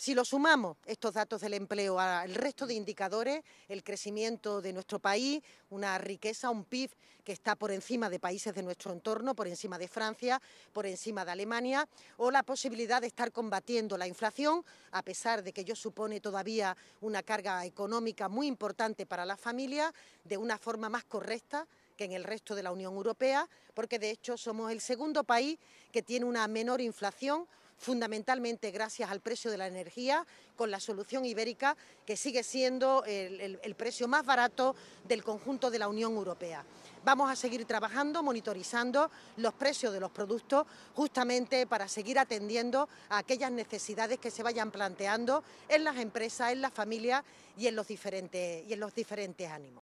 Si lo sumamos, estos datos del empleo al resto de indicadores, el crecimiento de nuestro país, una riqueza, un PIB que está por encima de países de nuestro entorno, por encima de Francia, por encima de Alemania, o la posibilidad de estar combatiendo la inflación, a pesar de que ello supone todavía una carga económica muy importante para las familias, de una forma más correcta que en el resto de la Unión Europea, porque de hecho somos el segundo país que tiene una menor inflación fundamentalmente gracias al precio de la energía, con la solución ibérica, que sigue siendo el, precio más barato del conjunto de la Unión Europea. Vamos a seguir trabajando, monitorizando los precios de los productos, justamente para seguir atendiendo a aquellas necesidades que se vayan planteando en las empresas, en las familias y en los diferentes, y en los diferentes ánimos.